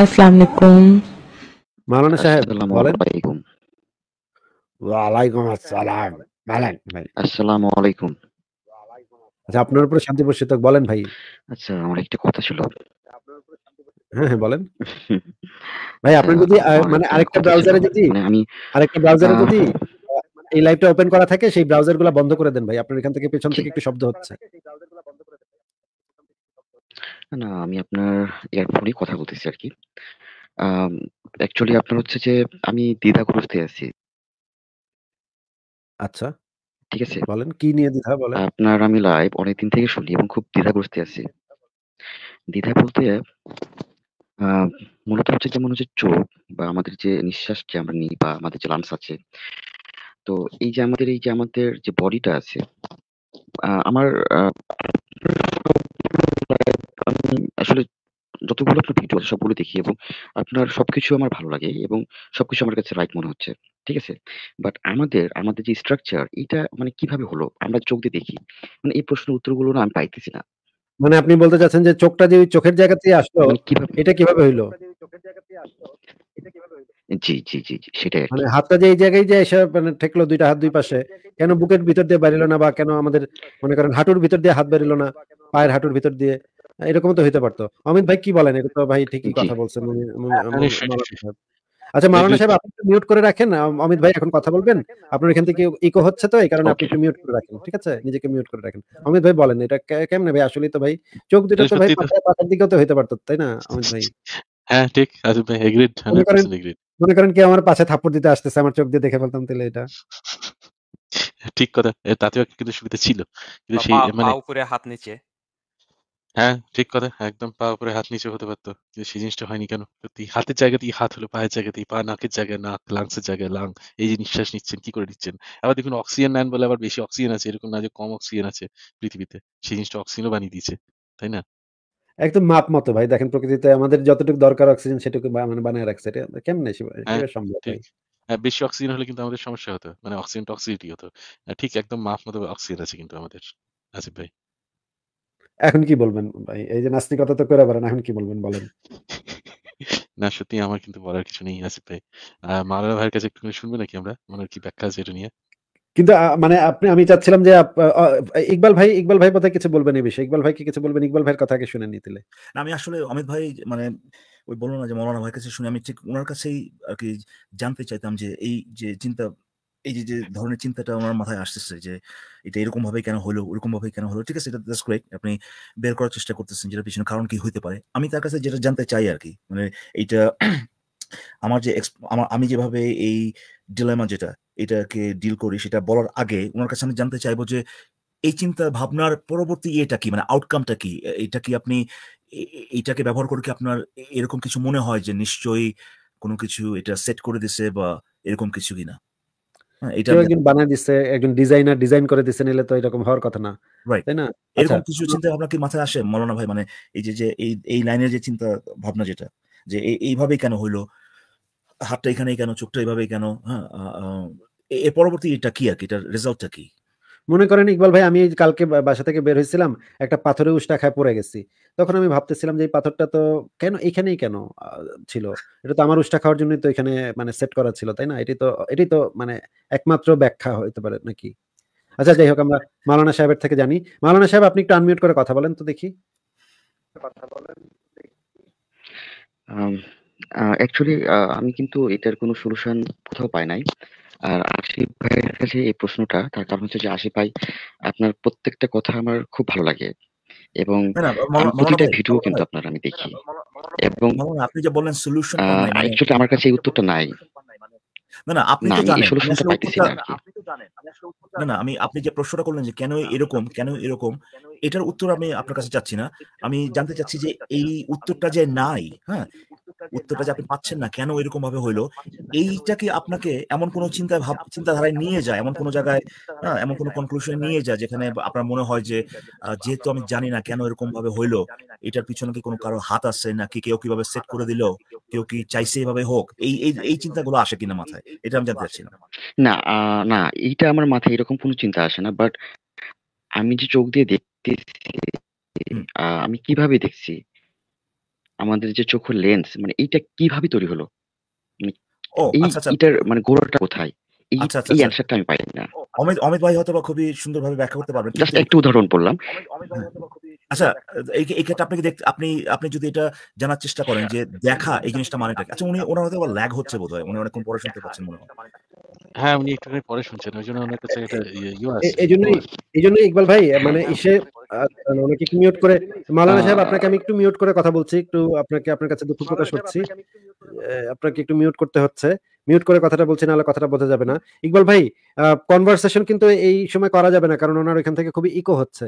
মাওলানা সাহেব আসসালাম ভাই আসসালামু আলাইকুম আচ্ছা আপনার শান্তি বলেন ভাই আচ্ছা আমার একটা কথা ছিল হ্যাঁ হ্যাঁ বলেন ভাই আপনি আচ্ছা, মানে যদি মানে আরেকটা ব্রাউজারে যদি আমি আরেকটা ব্রাউজারে যদি এই লাইভটা ওপেন করা থাকে সেই ব্রাউজার গুলা বন্ধ করে দেন ভাই আপনার এখান থেকে পেছন থেকে একটু শব্দ হচ্ছে না, আমি আপনার এয়ারফোনেই কথা বলতেছি আর কি অ্যাকচুয়ালি আপনার হচ্ছে যে আমি ঘুরতে আছি। আচ্ছা। ঠিক আছে? বলেন, কি নিয়ে দ্বিধা বলেন? আপনার আমি লাইভ অনেকদিন থেকে শুনি এবং খুব দ্বিধাগ্রস্তে আছি। দ্বিধা বলতে মূলত হচ্ছে যেমন হচ্ছে চোখ বা আমাদের যে নিঃশ্বাস যে আমরা নিই বা আমাদের যে লাংস আছে। তো এই যে আমাদের এই যে আমাদের যে বডিটা আছে আমার আমি আসলে যতগুলো আপনার ভিডিও আছে সবগুলো দেখি এবং আপনার সবকিছু আমার ভালো লাগে এবং সবকিছু আমার কাছে রাইট মনে হচ্ছে। ঠিক আছে? বাট আমাদের, আমাদের যে স্ট্রাকচার এটা মানে কিভাবে হলো? আমরা চোখ দিয়ে দেখি। মানে এই প্রশ্নের উত্তরগুলো না আমি পাইতেছি না। মানে আপনি বলতে চাচ্ছেন যে চোখটা যে চোখের জায়গা মানে আসলো, এটা কিভাবে হইলো? জি, জি, জি, জি। সেটাই মানে হাতটা যে এই জায়গায় যে এসে মানে ঠেকলো দুইটা হাত দুই পাশে। কেন বুকের ভিতর দিয়ে বের না বা কেন আমাদের মনে করেন হাঁটুর ভিতর দিয়ে হাত বের না? পায়ের হাঁটুর ভিতর দিয়ে? এরকম তো হইতে পারতো অমিত ভাই কি বলেন এটা তো ভাই ঠিকই কথা বলছেন হ্যাঁ, হ্যাঁ, আচ্ছা মাওলানা সাহেব আপনি একটু মিউট করে রাখেন অমিত ভাই এখন কথা বলবেন আপনার এখান থেকে ইকো হচ্ছে তো এই কারণে আপনি একটু মিউট করে রাখেন ঠিক আছে নিজেকে মিউট করে রাখেন অমিত ভাই বলেন এটা কেমনে ভাই আসলে তো ভাই চোখ দুটো তো ভাই পাশের দিকেও তো হইতে পারতো তাই না অমিত ভাই হ্যাঁ ঠিক আছে ভাই এগ্রিড 100% এগ্রিড মনে করেন কি আমার পাশে থাপ্পড় দিতে আসতেছে আমার চোখ দিয়ে দেখে ফেলতাম তাহলে এটা ঠিক কথা তাতেও কিন্তু সুবিধা ছিল কিন্তু সেই মানে উপরে হাত নিচে হ্যাঁ, ঠিক কথা। একদম পা উপরে হাত নিচে হতে পারতো যে সেই জিনিসটা হয়নি কেন? সত্যি হাতের জায়গাতেই হাত হলো, পায়ের জায়গাতেই পা, নাকের জায়গায় নাক, লাংস এর জায়গায় লাং। এই যে নিঃশ্বাস নিচ্ছেন, কি করে দিচ্ছেন আবার দেখুন অক্সিজেন নেন বলে আবার বেশি অক্সিজেন আছে। এরকম না যে কম অক্সিজেন আছে পৃথিবীতে। সেই জিনিসটা অক্সিজেনও বানিয়ে দিয়েছে। তাই না? একদম মাপ মতো ভাই। দেখেন প্রকৃতিতে আমাদের যতটুকু দরকার অক্সিজেন সেটুকু মানে বানায় রাখছে। এটা কেমনে হ্যাঁ, সম্ভব ভাই? হ্যাঁ, বেশি অক্সিজেন হলে কিন্তু আমাদের সমস্যা হতো। মানে অক্সিজেন টক্সিসিটি হতো। ঠিক একদম মাপ মতো অক্সিজেন আছে কিন্তু আমাদের। আসিফ ভাই। এখন কি বলবেন ভাই এই যে নাস্তিকতা তো করে পারেন এখন কি বলবেন বলেন না সত্যি আমার কিন্তু বলার কিছু নেই আসিফ ভাই মালালা ভাইয়ের কাছে একটু শুনবে নাকি আমরা মানে কি ব্যাখ্যা আছে এটা নিয়ে কিন্তু মানে আপনি আমি চাচ্ছিলাম যে ইকবাল ভাই ইকবাল ভাই কথা কিছু বলবেন এই বিষয়ে ইকবাল ভাই কি কিছু বলবেন ইকবাল ভাইয়ের কথা আগে শুনে নিতে না আমি আসলে অমিত ভাই মানে ওই বললো না যে মৌলানা ভাইয়ের কাছে শুনে আমি ঠিক ওনার কাছেই আর কি জানতে চাইতাম যে এই যে চিন্তা এই যে যে ধরনের চিন্তাটা আমার মাথায় আসতেছে যে এটা এরকম ভাবে কেন হলো ওরকম ভাবে কেন হলো ঠিক আছে এটা দ্যাটস গ্রেট আপনি বের করার চেষ্টা করতেছেন যেটা পিছনে কারণ কি হইতে পারে আমি তার কাছে যেটা জানতে চাই আর কি মানে এইটা আমার যে আমার আমি যেভাবে এই ডিলেমা যেটা এটাকে ডিল করি সেটা বলার আগে ওনার কাছে আমি জানতে চাইবো যে এই চিন্তা ভাবনার পরবর্তী এটা কি মানে আউটকামটা কি এটা কি আপনি এটাকে ব্যবহার করে কি আপনার এরকম কিছু মনে হয় যে নিশ্চয়ই কোনো কিছু এটা সেট করে দিছে বা এরকম কিছু কিনা হ্যাঁ, এরকম হওয়ার কথা না তাই না এরকম আচ্ছা। কিছু চিন্তা ভাবনা কি মাথায় আসে ভাই মানে এই যে যে এই এই লাইনের যে চিন্তা ভাবনা যেটা যে কেন হইলো হাতটা কেন চোখটা কেন হ্যাঁ, পরবর্তী এটা কি আর কি রেজাল্টটা কি মনে করেন ইকবাল ভাই আমি কালকে বাসা থেকে বের হয়েছিলাম একটা পাথরে উষ্টা খায় পড়ে গেছি তখন আমি ভাবতেছিলাম যে এই পাথরটা তো কেন এখানেই কেন ছিল এটা তো আমার উষ্টা খাওয়ার জন্যই তো এখানে মানে সেট করা ছিল তাই না এটি তো এটি তো মানে একমাত্র ব্যাখ্যা হইতে পারে নাকি আচ্ছা যাই হোক আমরা মালানা সাহেবের থেকে জানি মালানা সাহেব আপনি একটু আনমিউট করে কথা বলেন তো দেখি কথা বলেন অ্যাকচুয়ালি আমি কিন্তু এটার কোনো সলিউশন কোথাও পাই নাই। আর আশিফ ভাইয়ের কাছে এই প্রশ্নটা তার কারণ হচ্ছে যে আশিফ ভাই আপনার প্রত্যেকটা কথা আমার খুব ভালো লাগে এবং প্রতিটা ভিডিও কিন্তু আপনার আমি দেখি। এবং আপনি যে বললেন সলিউশন অ্যাকচুয়ালি মানে আমার কাছে এই উত্তরটা নাই। না, না আপনি না, জানেন। আমি মানে না মানে না, না আমি আপনি যে প্রশ্নটা করলেন যে কেন এরকম, কেন এরকম এটার উত্তর আমি আপনার কাছে চাচ্ছি না। আমি জানতে চাচ্ছি যে এই উত্তরটা যে নাই, হ্যাঁ? উত্তরটা যে আপনি হ্যাঁ, হ্যাঁ, হ্যাঁ, পাচ্ছেন না কেন এরকম ভাবে হইলো এইটাকে আপনাকে এমন কোনো চিন্তা ভাব চিন্তাধারায় নিয়ে যায় এমন কোনো জায়গায় এমন কোন কনক্লুশন নিয়ে যায় যেখানে আপনার মনে হয় যে যেহেতু আমি জানি না কেন এরকম ভাবে হইলো এটার পিছনে কি কোনো কারো হাত আছে নাকি কেউ কিভাবে সেট করে দিল কেউ কি চাইছে এভাবে হোক এই এই চিন্তাগুলো আসে কিনা মাথায় এটা আমি জানতে চাচ্ছি না না এটা আমার মাথায় এরকম কোনো চিন্তা আসে না বাট আমি যে চোখ দিয়ে দেখতেছি আমি কিভাবে দেখছি আমাদের যে চোখের লেন্স মানে এইটা কিভাবে তৈরি হলো মানে, আচ্ছা, আচ্ছা। মানে গোড়াটা কোথায় এই আচ্ছা, পাই না অমিত অমিত হ্যাঁ। হয়তো বা খুবই ব্যাখ্যা করতে একটু উদাহরণ আচ্ছা এই ক্ষেত্রে আপনি আপনি যদি এটা জানার চেষ্টা করেন যে হ্যাঁ। দেখা এই জিনিসটা আচ্ছা উনি ওনার হয়তো ল্যাগ হচ্ছে বোধহয় উনি অনেকক্ষণ পড়াশোনা শুনতে মনে হয় হ্যাঁ উনি একটুখানি পরে শুনছেন ওই জন্য ওনার কাছে একটা ইউ ইয়ে, ইয়ে আছে এই জন্যই এই জন্যই ইকবাল ভাই হ্যাঁ, মানে এসে হ্যাঁ, হ্যাঁ, ওনাকে একটু মিউট করে মাওলানা সাহেব আপনাকে আমি একটু মিউট করে কথা বলছি একটু আপনাকে আপনার কাছে দুঃখ প্রকাশ করছি আপনাকে একটু মিউট করতে হচ্ছে মিউট করে কথাটা বলছি নাহলে কথাটা বোঝা যাবে না ইকবাল ভাই কনভারসেশন কিন্তু এই সময় করা যাবে না কারণ ওনার ওইখান থেকে খুবই ইকো হচ্ছে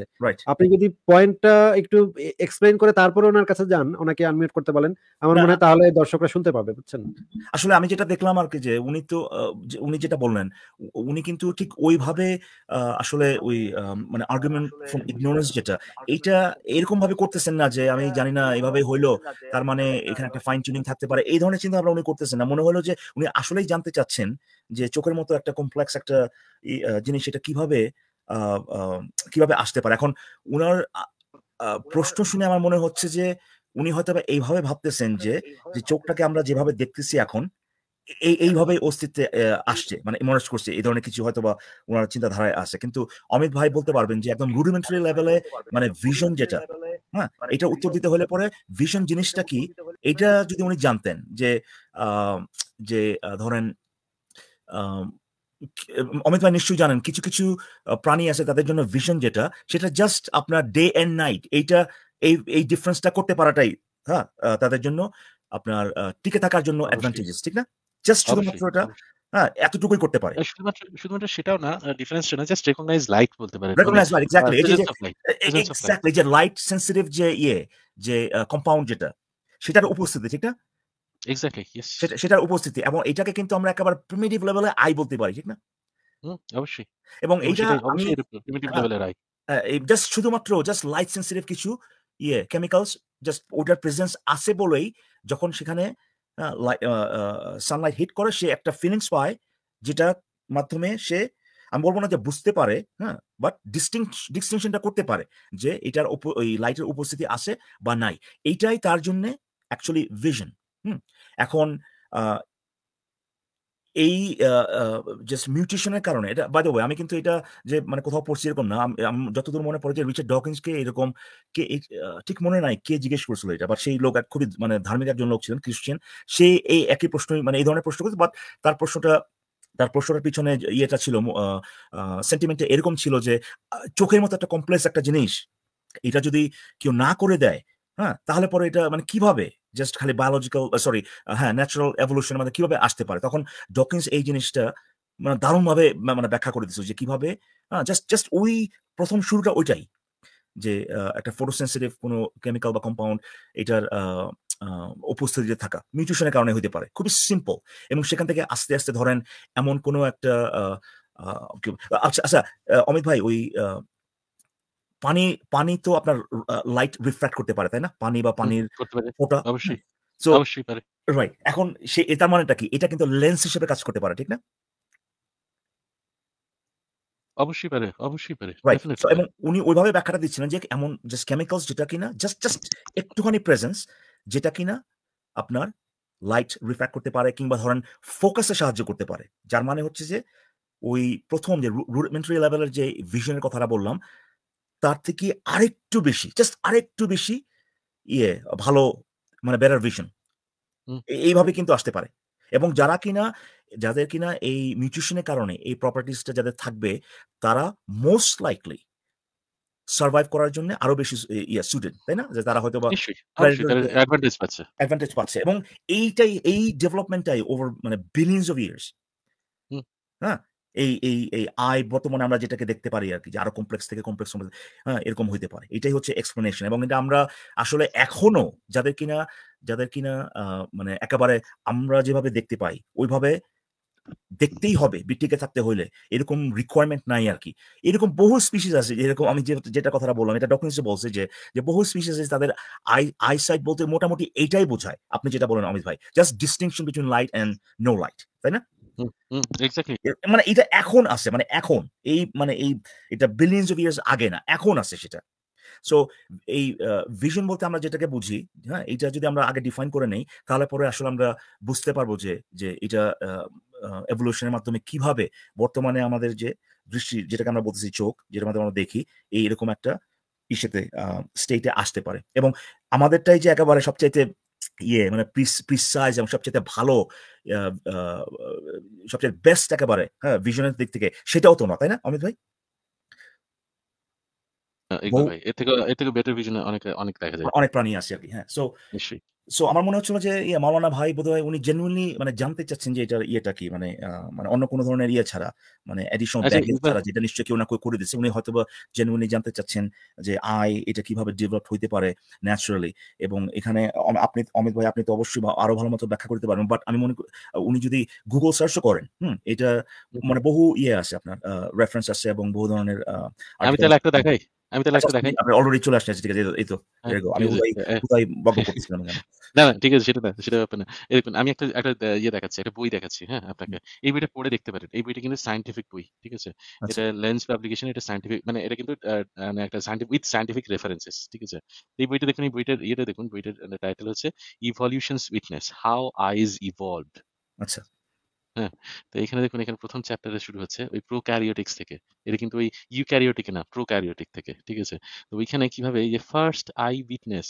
আপনি যদি পয়েন্টটা একটু এক্সপ্লেইন করে তারপরে ওনার কাছে যান ওনাকে আনমিউট করতে বলেন আমার মনে হয় তাহলে দর্শকরা শুনতে পাবে বুঝছেন আসলে আমি যেটা দেখলাম আর কি যে উনি তো উনি যেটা বললেন উনি কিন্তু ঠিক ওইভাবে আসলে ওই মানে আর্গুমেন্ট ফ্রম ইগনোরেন্স যেটা এইটা এরকম ভাবে করতেছেন না যে আমি জানি না এভাবে হইলো তার মানে এখানে একটা ফাইন টিউনিং থাকতে পারে এই ধরনের চিন্তা ভাবনা উনি করতেছেন না মনে হলো যে উনি আসলে আসলেই জানতে চাচ্ছেন যে চোখের মতো একটা কমপ্লেক্স একটা জিনিস এটা কিভাবে কিভাবে আসতে পারে এখন উনার প্রশ্ন শুনে আমার মনে হচ্ছে যে উনি হয়তো এইভাবে ভাবতেছেন যে যে চোখটাকে আমরা যেভাবে দেখতেছি এখন এই এইভাবে অস্তিত্বে আসছে মানে ইমার্জ করছে এই ধরনের কিছু হয়তো বা ওনার চিন্তাধারায় আসে কিন্তু অমিত ভাই বলতে পারবেন যে একদম রুডিমেন্টারি লেভেলে মানে ভিশন যেটা হ্যাঁ এটা উত্তর দিতে হলে পরে ভিশন জিনিসটা কি এটা যদি উনি জানতেন যে যে ধরেন অমিত ভাই নিশ্চয়ই জানেন কিছু কিছু প্রাণী আছে তাদের জন্য ভিশন যেটা সেটা জাস্ট আপনার ডে অ্যান্ড নাইট এইটা এই এই ডিফারেন্সটা করতে পারাটাই হ্যাঁ তাদের জন্য আপনার টিকে থাকার জন্য অ্যাডভান্টেজেস ঠিক না জাস্ট শুধুমাত্র এটা হ্যাঁ এতটুকুই করতে পারে শুধুমাত্র শুধুমাত্র সেটাও না ডিফারেন্স না জাস্ট রেকগনাইজ লাইট বলতে পারে রেকগনাইজ লাইট এক্স্যাক্টলি এক্স্যাক্টলি যে লাইট সেনসিটিভ যে ইয়ে যে কম্পাউন্ড যেটা সেটার উপস্থিতি ঠিক না এক্স্যাক্টলি সেটা সেটার উপস্থিতি এবং এটাকে কিন্তু আমরা একেবারে প্রিমিটিভ লেভেলে আই বলতে পারি ঠিক না অবশ্যই এবং এইটা আমি প্রিমিটিভ আই জাস্ট শুধুমাত্র জাস্ট লাইট সেন্সিটিভ কিছু ইয়ে কেমিক্যালস জাস্ট ওটার প্রেজেন্স আছে বলেই যখন সেখানে সানলাইট হিট করে সে একটা ফিলিংস পায় যেটা মাধ্যমে সে আমি বলবো না যে বুঝতে পারে হ্যাঁ বাট ডিস্টিং ডিস্টিংশনটা করতে পারে যে এটার ওই লাইটের উপস্থিতি আছে বা নাই এইটাই তার জন্য অ্যাকচুয়ালি ভিশন এখন এই জাস্ট মিউটেশনের কারণে এটা বাই দ্য ওয়ে আমি কিন্তু এটা যে মানে কোথাও পড়ছি এরকম না যতদূর মনে পড়ে যে রিচার্ড ডকিন্সকে এরকম কে ঠিক মনে নাই কে জিজ্ঞেস করছিল এটা বা সেই লোক এক খুবই মানে ধার্মিক একজন লোক ছিলেন খ্রিস্টিয়ান সে এই একই প্রশ্ন মানে এই ধরনের প্রশ্ন করছে বাট তার প্রশ্নটা তার প্রশ্নটার পিছনে ইয়েটা ছিল সেন্টিমেন্টে এরকম ছিল যে চোখের মতো একটা কমপ্লেক্স একটা জিনিস এটা যদি কেউ না করে দেয় হ্যাঁ তাহলে পরে এটা মানে কিভাবে জাস্ট খালি বায়োলজিক্যাল সরি হ্যাঁ ন্যাচারাল এভলিউশন মানে কিভাবে আসতে পারে তখন ডকিন্স এই জিনিসটা মানে দারুণভাবে মানে ব্যাখ্যা করে দিচ্ছে যে কিভাবে জাস্ট জাস্ট ওই প্রথম শুরুটা ওইটাই যে একটা ফটোসেন্সিটিভ কোনো কেমিক্যাল বা কম্পাউন্ড এটার উপস্থিতিতে থাকা মিউটেশনের কারণে হইতে পারে খুবই সিম্পল এবং সেখান থেকে আস্তে আস্তে ধরেন এমন কোনো একটা আচ্ছা আচ্ছা অমিত ভাই ওই পানি পানি তো আপনার লাইট রিফ্র্যাক্ট করতে পারে তাই না পানি বা পানির ফোটা অবশ্যই রাইট এখন সে এটার মানেটা কি এটা কিন্তু লেন্স হিসেবে কাজ করতে পারে ঠিক না অবশ্যই পারে অবশ্যই পারে এবং উনি ওইভাবে ব্যাখ্যাটা দিচ্ছিলেন যে এমন জাস্ট কেমিক্যালস যেটা কিনা জাস্ট জাস্ট একটুখানি প্রেজেন্স যেটা কিনা আপনার লাইট রিফ্র্যাক্ট করতে পারে কিংবা ধরেন ফোকাসে সাহায্য করতে পারে যার মানে হচ্ছে যে ওই প্রথম যে রুডিমেন্টারি লেভেলের যে ভিশনের কথাটা বললাম তার থেকে আরেকটু বেশি জাস্ট আরেকটু বেশি ইয়ে ভালো মানে বেটার ভিশন এইভাবে কিন্তু আসতে পারে এবং যারা কিনা যাদের কিনা এই মিউচুয়েশনের কারণে এই প্রপার্টিসটা যাদের থাকবে তারা মোস্ট লাইকলি সার্ভাইভ করার জন্য আরো বেশি ইয়া স্টুডেন্ট তাই না যে তারা হয়তো বা অ্যাডভান্টেজ পাচ্ছে এবং এইটাই এই ডেভেলপমেন্টটাই ওভার মানে বিলিয়ন্স অফ ইয়ার্স হ্যাঁ এই এই এই আয় বর্তমানে আমরা যেটাকে দেখতে পারি আর কি যে আরো কমপ্লেক্স থেকে কমপ্লেক্স হ্যাঁ এরকম হইতে পারে এটাই হচ্ছে এক্সপ্লেনেশন এবং এটা আমরা আসলে এখনো যাদের কিনা যাদের কিনা মানে একেবারে আমরা যেভাবে দেখতে পাই ওইভাবে দেখতেই হবে বিটিকে থাকতে হলে এরকম রিকোয়ারমেন্ট নাই আর কি এরকম বহু স্পিসিস আছে যেরকম আমি যেটা কথাটা বললাম এটা ডকুমেন্টসে বলছে যে যে বহু স্পিসিস আছে তাদের আই আইসাইট বলতে মোটামুটি এইটাই বোঝায় আপনি যেটা বলেন অমিত ভাই just distinction between light and no light তাই না মানে এটা এখন আছে মানে এখন এই মানে এই এটা বিলিয়ন অফ ইয়ার্স আগে না এখন আছে সেটা সো এই ভিশন বলতে আমরা যেটাকে বুঝি হ্যাঁ এটা যদি আমরা আগে ডিফাইন করে নেই তাহলে পরে আসলে আমরা বুঝতে পারবো যে যে এটা এভলিউশনের মাধ্যমে কিভাবে বর্তমানে আমাদের যে দৃষ্টি যেটাকে আমরা বলতেছি চোখ যেটা মাধ্যমে আমরা দেখি এই এরকম একটা ইসেতে স্টেটে আসতে পারে এবং আমাদেরটাই যে একেবারে সবচাইতে ইয়ে মানে পিস প্রিসাইজ এবং সবচেয়ে ভালো সবচেয়ে বেস্ট একেবারে হ্যাঁ ভিশনের দিক থেকে সেটাও তো না তাই না অমিত ভাই Uh, অনেক প্রাণী আছে হ্যাঁ। আমার মনে হচ্ছিল যে ইয়ে মাওলানা ভাই হয় উনি জেনুইনলি মানে জানতে চাচ্ছেন যে এটার ইয়েটা কি? মানে মানে অন্য কোন ধরনের ইয়ে ছাড়া মানে ছাড়া যেটা নিশ্চয়ই কেউ না কেউ করে দিচ্ছে। উনি জেনুইনলি জানতে চাচ্ছেন যে আয় এটা কিভাবে ডেভেলপ হইতে পারে ন্যাচারালি এবং এখানে আপনি অমিত ভাই আপনি তো অবশ্যই আরো ভালো মতো ব্যাখ্যা করতে পারবেন। বাট আমি মনে করি উনি যদি গুগল সার্চ করেন, হুম? এটা মানে বহু ইয়ে আছে আপনার রেফারেন্স আছে এবং বহু ধরনের আমি তাহলে একটা দেখাই? আমি তাহলে একটা দেখাই আমি অলরেডি চলে আসছি ঠিক আছে এই তো হ্যাঁ, আমি উদয় হ্যাঁ। উদয় বক করতেছিলাম না না ঠিক আছে সেটা না সেটা ব্যাপার না এরকম আমি একটা একটা ইয়ে দেখাচ্ছি একটা বই দেখাচ্ছি হ্যাঁ আপনাকে এই বইটা পড়ে দেখতে পারেন এই বইটা কিন্তু সাইন্টিফিক বই ঠিক আছে আচ্ছা। এটা লেন্স পাবলিকেশন এটা সাইন্টিফিক মানে এটা কিন্তু মানে একটা সাইন্টিফিক উইথ সায়েন্টিফিক রেফারেন্সেস ঠিক আছে এই বইটা দেখুন এই বইটার ইয়েটা দেখুন বইটার টাইটেল হচ্ছে evolution's witness how eyes evolved আচ্ছা হ্যাঁ তো এখানে দেখুন এখানে প্রথম চ্যাপ্টারে শুরু হচ্ছে ওই প্রোক্যারিওটিক্স থেকে এটা কিন্তু ওই ইউক্যারিওটিক না প্রোক্যারিওটিক থেকে ঠিক আছে তো ওইখানে কিভাবে এই যে first eye witness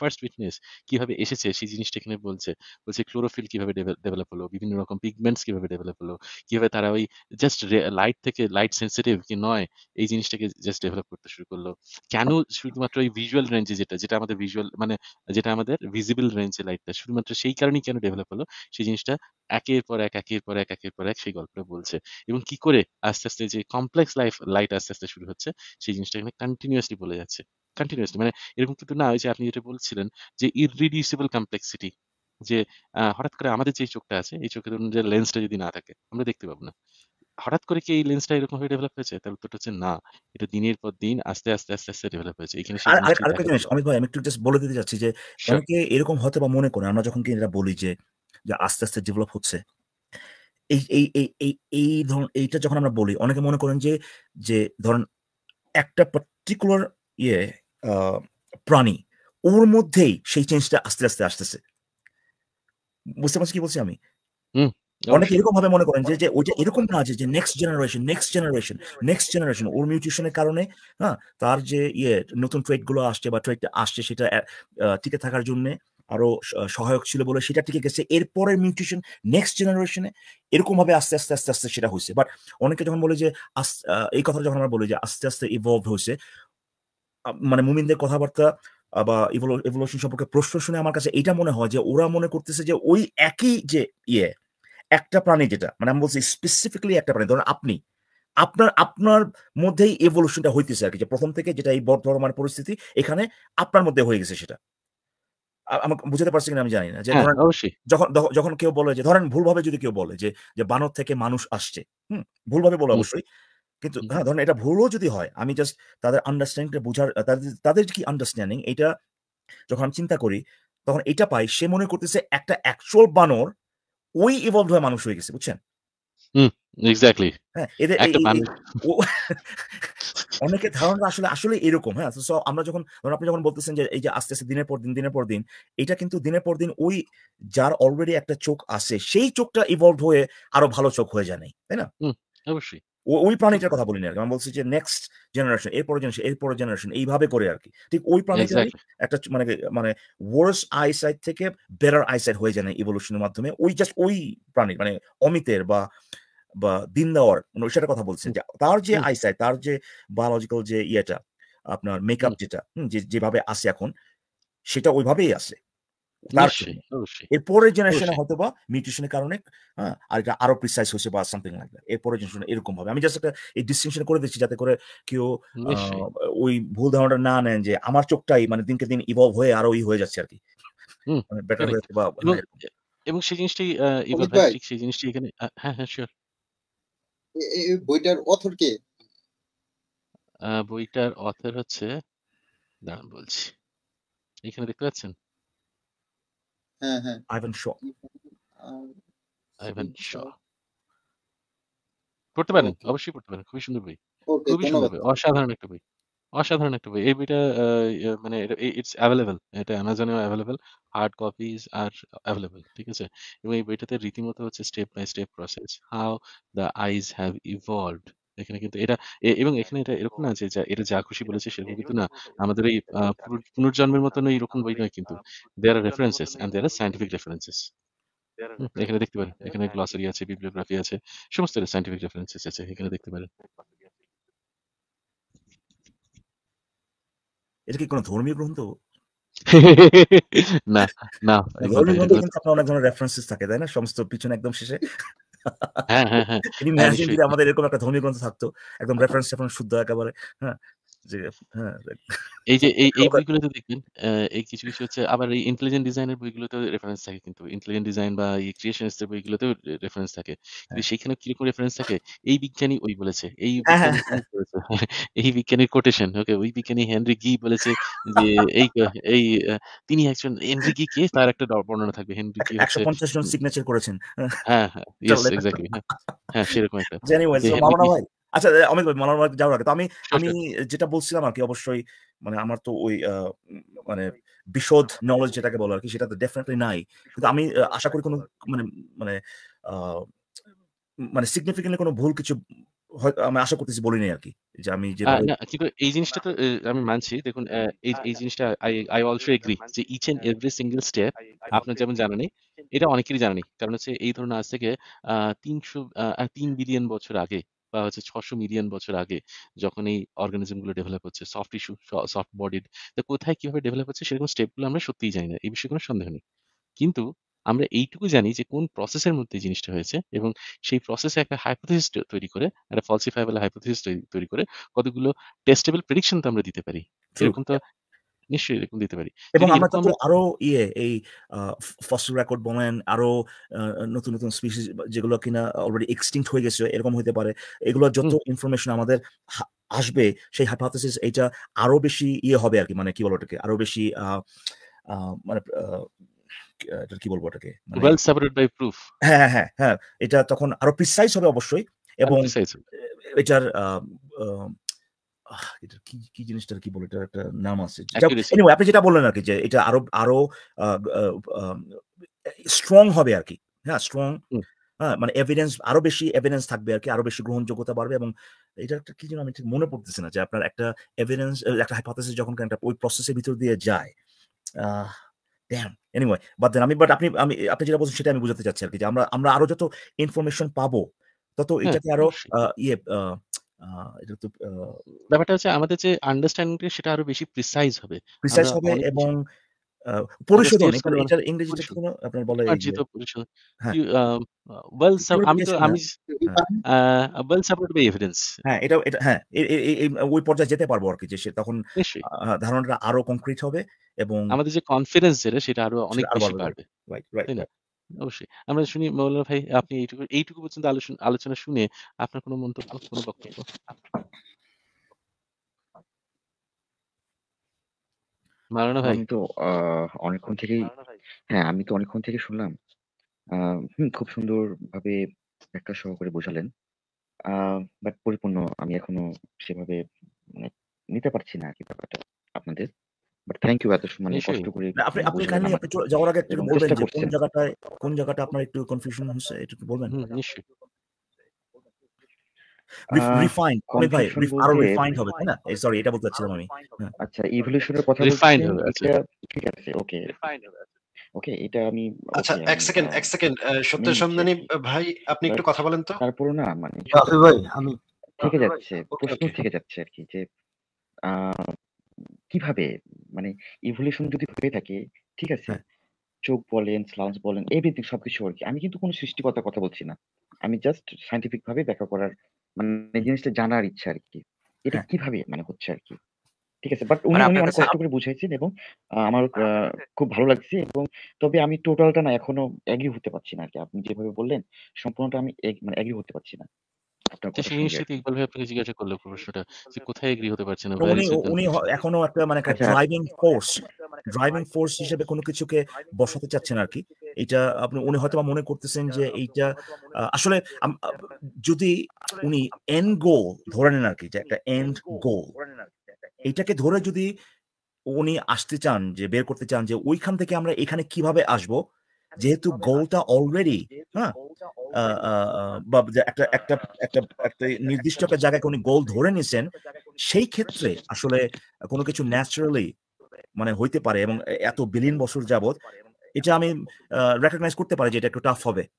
first witness কিভাবে এসেছে সেই জিনিসটা এখানে বলছে বলছে ক্লোরোফিল কিভাবে ডেভেলপ হলো বিভিন্ন রকম পিগমেন্টস কিভাবে ডেভেলপ হলো কিভাবে তারা ওই জাস্ট লাইট থেকে লাইট সেন্সিটিভ কি নয় এই জিনিসটাকে জাস্ট ডেভেলপ করতে শুরু করলো কেন শুধুমাত্র ওই ভিজুয়াল রেঞ্জে যেটা যেটা আমাদের ভিজুয়াল মানে যেটা আমাদের ভিজিবল রেঞ্জে লাইটটা শুধুমাত্র সেই কারণেই কেন ডেভেলপ হলো সেই জিনিসটা একের পর এক একের পর এক একের পর এক সেই গল্পটা বলছে এবং কি করে আস্তে আস্তে যে কমপ্লেক্স লাইফ লাইট আস্তে আস্তে শুরু হচ্ছে সেই জিনিসটা এখানে কন্টিনিউয়াসলি বলে যাচ্ছে কন্টিনিউয়াসলি মানে এরকম কিন্তু না যে আপনি যেটা বলছিলেন যে ইরিডিউসিবল কমপ্লেক্সিটি যে হঠাৎ করে আমাদের যে চোখটা আছে এই চোখের যে লেন্সটা যদি না থাকে আমরা দেখতে পাবো না হঠাৎ করে কি এই লেন্সটা এরকম হয়ে ডেভেলপ হয়েছে তাহলে তো হচ্ছে না এটা দিনের পর দিন আস্তে আস্তে আস্তে আস্তে ডেভেলপ হয়েছে এখানে আরেকটা জিনিস অমিত ভাই আমি একটু জাস্ট বলে দিতে চাচ্ছি যে অনেকে এরকম হতে বা মনে করে আমরা যখন কি এটা বলি যে যে আস্তে আস্তে ডেভেলপ হচ্ছে এই এই এই এই ধরুন এইটা যখন আমরা বলি অনেকে মনে করেন যে যে ধরেন একটা পার্টিকুলার ইয়ে প্রাণী ওর মধ্যেই সেই চেঞ্জটা আস্তে আস্তে আসতেছে বুঝতে পারছি কি বলছি আমি অনেকে এরকম ভাবে মনে করেন যে যে ওইটা এরকম না যে next generation next generation next generation ওর মিউটেশনের কারণে হ্যাঁ তার যে ইয়ে নতুন ট্রেড গুলো আসছে বা ট্রেড আসছে সেটা টিকে থাকার জন্যে আরো সহায়ক ছিল বলে সেটা টিকে গেছে এরপরের মিউটেশন নেক্সট জেনারেশনে এরকম ভাবে আস্তে আস্তে আস্তে আস্তে সেটা হয়েছে বাট অনেকে যখন বলে যে এই কথা যখন আমরা বলি যে আস্তে আস্তে ইভলভ হয়েছে মানে মুমিনদের কথাবার্তা বা ইভলিউশন সম্পর্কে প্রশ্ন শুনে আমার কাছে এটা মনে হয় যে ওরা মনে করতেছে যে ওই একই যে ইয়ে একটা প্রাণী যেটা মানে আমি বলছি স্পেসিফিকলি একটা প্রাণী ধরুন আপনি আপনার আপনার মধ্যেই এভলিউশনটা হইতেছে আর কি যে প্রথম থেকে যেটা এই বর্তমান পরিস্থিতি এখানে আপনার মধ্যে হয়ে গেছে সেটা আমাকে বুঝাতে পারছি কিনা আমি জানি না যে হ্যাঁ, যখন যখন কেউ বলে যে ধরেন ভুলভাবে যদি কেউ বলে যে যে বানর থেকে মানুষ আসছে হুম ভুলভাবে বলে অবশ্যই কিন্তু হ্যাঁ ধরেন এটা ভুলও যদি হয় আমি জাস্ট তাদের আন্ডারস্ট্যান্ডিং বোঝার তাদের তাদের কি আন্ডারস্ট্যান্ডিং এটা যখন আমি চিন্তা করি তখন এটা পাই সে মনে করতেছে একটা অ্যাকচুয়াল বানর ওই ইভলভ হয়ে মানুষ হয়ে গেছে বুঝছেন এক্স্যাক্টলি হ্যাঁ এদের অনেকের ধারণা আসলে আসলে এরকম হ্যাঁ সো আমরা যখন আপনি যখন বলতেছেন যে এই যে আস্তে আস্তে দিনের পর দিন দিনের পর দিন এটা কিন্তু দিনের পর দিন ওই যার অলরেডি একটা চোখ আছে সেই চোখটা ইভলভ হয়ে আরো ভালো চোখ হয়ে যায় তাই না অবশ্যই ওই প্রাণীটার কথা বলিনি আর কি আমি বলছি যে নেক্সট জেনারেশন এরপর জেনারেশন এরপর জেনারেশন এইভাবে করে আর কি ঠিক ওই প্রাণীটা একটা মানে মানে ওয়ার্স আইসাইট থেকে বেটার আইসাইট হয়ে যায় না ইভলিউশনের মাধ্যমে ওই জাস্ট ওই প্রাণী মানে অমিতের বা বা দিন দেওয়ার মানে ওই কথা বলছেন যে তার যে আইসাই তার যে বায়োলজিক্যাল যে ইয়েটা আপনার মেকআপ যেটা যে যেভাবে আছে এখন সেটা ওইভাবেই আছে এরপরের জেনারেশনে হয়তো বা মিউটেশনের কারণে আর এটা আরো প্রিসাইজ হয়েছে বা সামথিং লাইক দ্যাট এরপরের জেনারেশনে এরকম ভাবে আমি জাস্ট একটা এই ডিস্টিংশন করে দিচ্ছি যাতে করে কেউ ওই ভুল ধারণাটা না নেন যে আমার চোখটাই মানে দিনকে দিন ইভলভ হয়ে আরো ই হয়ে যাচ্ছে আর কি বেটার হয়েছে বা এবং মানে সেই জিনিসটাই সেই জিনিসটাই এখানে হ্যাঁ হ্যাঁ শিওর বইটার অথর কে আহ, বইটার অথর হচ্ছে দাঁড়ান বলছি এখানে দেখতে পাচ্ছেন হ্যাঁ হ্যাঁ আইভান শ পড়তে পারেন অবশ্যই পড়তে পারেন খুবই সুন্দর বই খুবই সুন্দর বই অসাধারণ একটা বই অসাধারণ একটা বই। এই বইটা ইয়ে, মানে ইটস অ্যাভেলেবল এটা অ্যামাজনেও available hard copies are available ঠিক আছে? এবং এই বইটাতে রীতিমতো হচ্ছে step by step process. How the eyes have evolved. এখানে কিন্তু এটা এবং এখানে এটা এরকম না যে এটা যা খুশি বলেছে সেরকম কিন্তু না। আমাদের এই আ পুনর পুনর্জন্মের মতন এইরকম বই নয় কিন্তু। There are references and there are scientific references. এখানে দেখতে পারেন। এখানে গ্লসারি আছে, বিবলিওগ্রাফি আছে। সমস্ত সায়েন্টিফিক রেফারেন্সেস আছে। এখানে দেখতে পারেন। এটা কি কোনো ধর্মীয় গ্রন্থ না না ধর্মীয় গ্রন্থ কিন্তু আপনার অনেক ধরনের রেফারেন্সেস থাকে তাই না সমস্ত পিছনে একদম শেষে হ্যাঁ, হ্যাঁ, হ্যাঁ, আমাদের এরকম একটা ধর্মীয় গ্রন্থ থাকতো একদম রেফারেন্স শুদ্ধ একেবারে হ্যাঁ হ্যাঁ, এই যে এই এই বইগুলোতে দেখবেন এই কিছু কিছু হচ্ছে আবার এই ইন্টেলিজেন্ট ডিজাইনের বইগুলোতেও রেফারেন্স থাকে কিন্তু ইন্টেলিজেন্ট ডিজাইন বা এই ক্রিয়েশনিস্টের বইগুলোতেও রেফারেন্স থাকে কিন্তু হ্যাঁ। সেখানে কিরকম রেফারেন্স থাকে এই বিজ্ঞানী ওই বলেছে এই হ্যাঁ, এই বিজ্ঞানীর কোটেশন ওকে ওই বিজ্ঞানী হেনরি গি বলেছে যে এই এই তিনি একজন হেনরি গি কে তার একটা বর্ণনা থাকবে হেনরি গি 150 জন সিগনেচার করেছেন হ্যাঁ হ্যাঁ ইয়েস এক্স্যাক্টলি হ্যাঁ সেরকম একটা জানি ভাই আচ্ছা অমিত ভাই যাওয়ার আগে তো আমি আমি যেটা বলছিলাম আর কি অবশ্যই মানে আমার তো ওই মানে বিশদ নলেজ যেটাকে বলো আর কি সেটা তো ডেফিনেটলি নাই কিন্তু আমি আশা করি কোনো মানে মানে মানে সিগনিফিকেন্টলি কোনো ভুল কিছু আমি আশা করতেছি বলিনি আর কি যে আমি যে এই জিনিসটা তো আমি মানছি দেখুন এই জিনিসটা আই আই অলসো এগ্রি যে each and every single step আপনার যেমন জানা নেই এটা অনেকেরই জানা নেই কারণ হচ্ছে এই ধরনের আজ থেকে তিনশো তিন বিলিয়ন বছর আগে বা হচ্ছে ছশো মিলিয়ন বছর আগে যখন এই অর্গানিজম গুলো ডেভেলপ হচ্ছে সফট ইস্যু সফট বডিড তো কোথায় কিভাবে ডেভেলপ হচ্ছে সেরকম স্টেপগুলো আমরা সত্যিই জানি না এই বিষয়ে কোনো সন্দেহ নেই কিন্তু আমরা এইটুকু জানি যে কোন প্রসেসের মধ্যে জিনিসটা হয়েছে এবং সেই প্রসেসে একটা হাইপোথিস তৈরি করে একটা ফলসিফাইবল হাইপোথিস তৈরি করে কতগুলো টেস্টেবল প্রেডিকশন তো আমরা দিতে পারি এরকম তো নিশ্চয়ই এরকম দিতে পারি এবং আমরা কিন্তু আরো ইয়ে এই ফসল রেকর্ড বলেন আরো নতুন নতুন স্পিসিস যেগুলো কিনা অলরেডি এক্সটিংক্ট হয়ে গেছে এরকম হতে পারে এগুলো যত ইনফরমেশন আমাদের আসবে সেই হাইপোথেসিস এটা আরো বেশি ইয়ে হবে আর কি মানে কি বলো ওটাকে আরো বেশি মানে এটা কি বলবো ওটাকে ওয়েল সাপোর্টেড বাই প্রুফ হ্যাঁ হ্যাঁ হ্যাঁ এটা তখন আরো প্রিসাইজ হবে অবশ্যই এবং এটার কি কি বলে একটা নাম আছে আপনি যেটা বললেন আর কি যে এটা আরো আরো স্ট্রং হবে আর কি হ্যাঁ স্ট্রং হ্যাঁ, মানে এভিডেন্স আরো বেশি এভিডেন্স থাকবে আর কি আরো বেশি গ্রহণযোগ্যতা বাড়বে এবং এটা একটা কি যেন আমি ঠিক মনে পড়তেছি না যে আপনার একটা এভিডেন্স একটা হাইপোথেসিস যখন একটা ওই প্রসেসের ভিতর দিয়ে যায় ড্যাম এনিওয়ে বাট দেন আমি বাট আপনি আমি আপনি যেটা বলছেন সেটা আমি বুঝাতে চাচ্ছি আর কি যে আমরা আমরা আরো যত ইনফরমেশন পাবো তত এটাকে আরো ইয়ে এটা তো ব্যাপারটা হচ্ছে আমাদের যে আন্ডারস্ট্যান্ডিং সেটা আরো বেশি প্রিসাইজ হবে প্রিসাইজ হবে এবং ওয়েল হ্যাঁ। um, আমি ওয়েল সাপোর্ট হ্যাঁ এটা এটা হ্যাঁ ওই পর্যায়ে যেতে পারবো আরকি যে তখন হ্যাঁ, ধারণাটা আরো কংক্রিট হবে এবং আমাদের যে কনফিডেন্স যেটা সেটা আরো অনেক বেশি বাড়বে অবশ্যই। আমরা শুনি মৌলানা ভাই আপনি এইটুকু এইটুকু পর্যন্ত আলোচনা শুনে আপনার কোনো মন্তব্য, কোনো বক্তব্য? ভাই। তো অনেকক্ষণ থেকেই হ্যাঁ, আমি তো অনেকক্ষণ থেকে শুনলাম। আ হুম, খুব সুন্দরভাবে ব্যাখ্যা সহকারে বোঝালেন। বাট পরিপূর্ণ আমি এখনো সেভাবে মানে নিতে পারছি না ব্যাপারটা আপনাদের। বাট থ্যাংক ইউ এত সময় মানে কষ্ট করে আপনি আপনি আপনি যাওয়ার আগে একটু বলবেন যে কোন কোন জায়গাটা আপনার একটু কনফিউশন হচ্ছে এটা একটু বলবেন ভাই আরো হবে তাই না সরি এটা বলতে চাচ্ছিলাম আমি হ্যাঁ। আচ্ছা ইভলিউশনের কথা হবে আচ্ছা ঠিক আছে ওকে হবে ওকে আচ্ছা। এটা আমি আচ্ছা এক সেকেন্ড এক সেকেন্ড সত্য সমদানি ভাই আপনি একটু কথা বলেন তো তারপরে না মানে ভাই আমি থেকে যাচ্ছে প্রশ্ন থেকে যাচ্ছে আর কি যে কিভাবে মানে ইভোলিউশন যদি হয়ে থাকে ঠিক আছে হ্যাঁ। চোখ বলেন স্লাউন্স বলেন এভরিথিং সবকিছু আর কি আমি কিন্তু কোনো সৃষ্টিকতার কথা বলছি না আমি জাস্ট সাইন্টিফিক ভাবে ব্যাখ্যা করার মানে জিনিসটা জানার ইচ্ছা আর কি এটা হ্যাঁ। কিভাবে মানে হচ্ছে আর কি ঠিক আছে বাট উনি মানে উনি অনেক কষ্ট করে বুঝাইছেন এবং আহ, আমার আহ, খুব ভালো লাগছে এবং তবে আমি টোটালটা না এখনো এগ্রি হতে পারছি না আর কি আপনি যেভাবে বললেন সম্পূর্ণটা আমি ag- মানে এগ্রি হতে পারছি না মানে আচ্ছা। বসাতে চাচ্ছেন আর কি এটা আপনি উনি হয়তো মনে করতেছেন যে এইটা আসলে যদি উনি এন্ড গোল ধরে নেন আর কি একটা এন্ড গোল এটাকে ধরে যদি উনি আসতে চান যে বের করতে চান যে ওইখান থেকে আমরা এখানে কিভাবে আসবো যেহেতু গোলটা অলরেডি হ্যাঁ বা একটা একটা একটা একটা নির্দিষ্ট একটা জায়গায় উনি গোল ধরে নিছেন সেই ক্ষেত্রে আসলে কোনো কিছু ন্যাচারালি মানে হইতে পারে এবং এত বিলিয়ন বছর যাবৎ এটা আমি রেকগনাইজ করতে পারি যে এটা একটু টাফ হবে হ্যাঁ।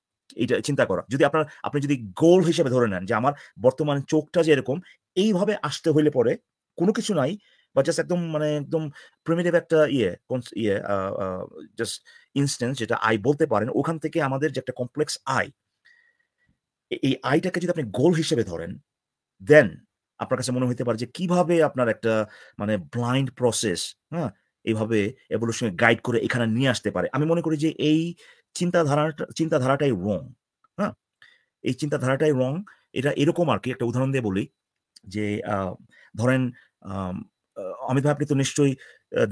এটা চিন্তা করা যদি আপনার আপনি যদি গোল হিসেবে ধরে নেন যে আমার বর্তমান চোখটা যে এরকম এইভাবে আসতে হইলে পরে কোনো কিছু নাই বা জাস্ট একদম মানে একদম প্রিমেটিভ একটা ইয়ে ইয়ে জাস্ট ইনস্টেন্স যেটা আই বলতে পারেন ওখান থেকে আমাদের যে একটা কমপ্লেক্স আই এই আইটাকে যদি আপনি গোল হিসেবে ধরেন দেন আপনার কাছে মনে হইতে পারে যে কিভাবে আপনার একটা মানে ব্লাইন্ড প্রসেস হ্যাঁ এইভাবে এভলিউশনকে গাইড করে এখানে নিয়ে আসতে পারে আমি মনে করি যে এই চিন্তাধারাটা চিন্তাধারাটাই রং হ্যাঁ এই চিন্তাধারাটাই রং এটা এরকম আর কি একটা উদাহরণ দিয়ে বলি যে ধরেন অমিত ভাই আপনি তো নিশ্চয়ই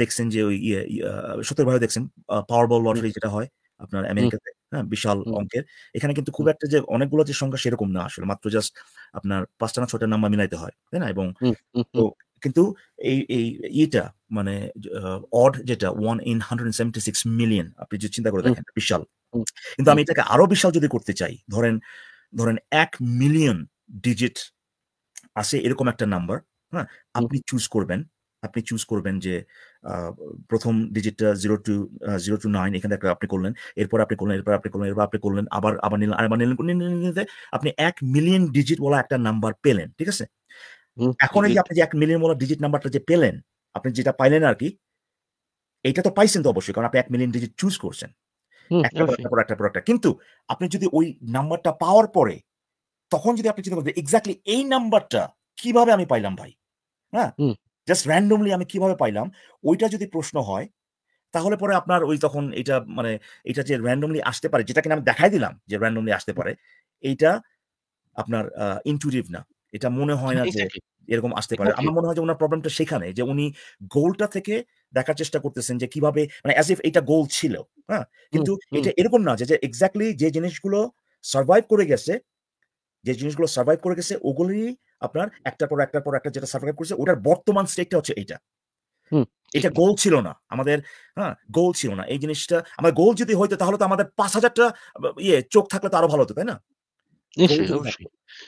দেখছেন যে ওই ইয়ে, ইয়ে সত্যের ভাই দেখছেন পাওয়ার বল লটারি যেটা হয় আপনার আমেরিকাতে হ্যাঁ বিশাল অঙ্কের এখানে কিন্তু খুব একটা যে অনেকগুলো যে সংখ্যা সেরকম না আসলে মাত্র জাস্ট আপনার পাঁচটা না ছটা নাম্বার মিলাইতে হয় তাই না এবং তো কিন্তু এই এই ইটা মানে অড যেটা one in hundred seventy six million আপনি যদি চিন্তা করে দেখেন বিশাল কিন্তু আমি এটাকে আরো বিশাল যদি করতে চাই ধরেন ধরেন এক মিলিয়ন ডিজিট আছে এরকম একটা নাম্বার হ্যাঁ আপনি চুজ করবেন আপনি চুজ করবেন যে প্রথম ডিজিটটা zero two zero two nine এখানে একটা আপনি করলেন এরপর আপনি করলেন এরপর আপনি করলেন এরপর আপনি করলেন আবার আবার নিলেন আবার নিলেন আপনি এক মিলিয়ন ডিজিট বলা একটা নাম্বার পেলেন ঠিক আছে এখন এই আপনি যে এক মিলিয়ন বলা ডিজিট নাম্বারটা যে পেলেন আপনি যেটা পাইলেন আর কি এটা তো পাইছেন তো অবশ্যই কারণ আপনি এক মিলিয়ন ডিজিট চুজ করছেন একটা কিন্তু আপনি যদি ওই নাম্বারটা পাওয়ার পরে তখন যদি আপনি চিন্তা করেন এক্স্যাক্টলি এই নাম্বারটা কিভাবে আমি পাইলাম ভাই হ্যাঁ জাস্ট র্যান্ডমলি আমি কিভাবে পাইলাম ওইটা যদি প্রশ্ন হয় তাহলে পরে আপনার ওই তখন এটা মানে এটা যে র্যান্ডমলি আসতে পারে যেটা কিনা আমি দেখাই দিলাম যে র্যান্ডমলি আসতে পারে এইটা আপনার ইনটুটিভ না এটা মনে হয় না যে এরকম আসতে পারে আমার মনে হয় যে ওনার প্রবলেমটা সেখানে যে উনি গোলটা থেকে দেখার চেষ্টা করতেছেন যে কিভাবে মানে অ্যাজ ইফ এটা গোল ছিল হ্যাঁ কিন্তু এটা এরকম না যে এক্স্যাক্টলি যে জিনিসগুলো সার্ভাইভ করে গেছে যে জিনিসগুলো সার্ভাইভ করে গেছে ওগুলোই আপনার একটার পর একটার পর একটা যেটা সার্ভাইভ করেছে ওটার বর্তমান স্টেটটা হচ্ছে এটা এটা গোল ছিল না আমাদের হ্যাঁ গোল ছিল না এই জিনিসটা আমার গোল যদি হইতো তাহলে তো আমাদের পাঁচ হাজারটা ইয়ে চোখ থাকলে তো আরো ভালো হতো তাই না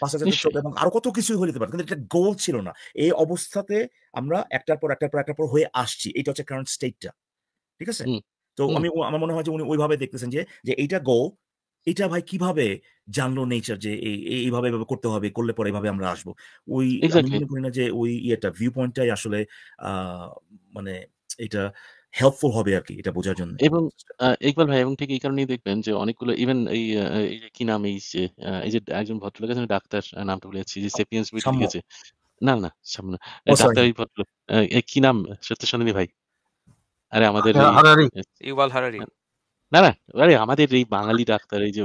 পাঁচ হাজার চোখ এবং আরো কত কিছু হয়ে যেতে পারে কিন্তু এটা গোল ছিল না এই অবস্থাতে আমরা একটার পর একটার পর একটার পর হয়ে আসছি এটা হচ্ছে কারেন্ট স্টেটটা ঠিক আছে তো আমি আমার মনে হয় যে উনি ওইভাবে দেখতেছেন যে যে এইটা গোল এটা ভাই কিভাবে জানলো নেচার যে এইভাবে এভাবে করতে হবে করলে পরে এইভাবে আমরা আসবো ওই মনে করি না যে ওই ইয়েটা ভিউ পয়েন্টটাই আসলে মানে এটা হেল্পফুল হবে আর কি এটা বোঝার জন্য এবং ইকবাল ভাই এবং ঠিক এই কারণেই দেখবেন যে অনেকগুলো ইভেন এই কি নাম এই যে এই যে একজন ভদ্রলোক আছেন ডাক্তার নামটা বলে যাচ্ছি যে সেপিয়েন্স বই লিখেছে না না সামনে ডাক্তার এই ভদ্রলোক কি নাম সত্যসন্দিনী ভাই আরে আমাদের হ্যাঁ, ইকবাল হারারি হ্যাঁ। না না আরে আমাদের এই বাঙালি ডাক্তার এই যে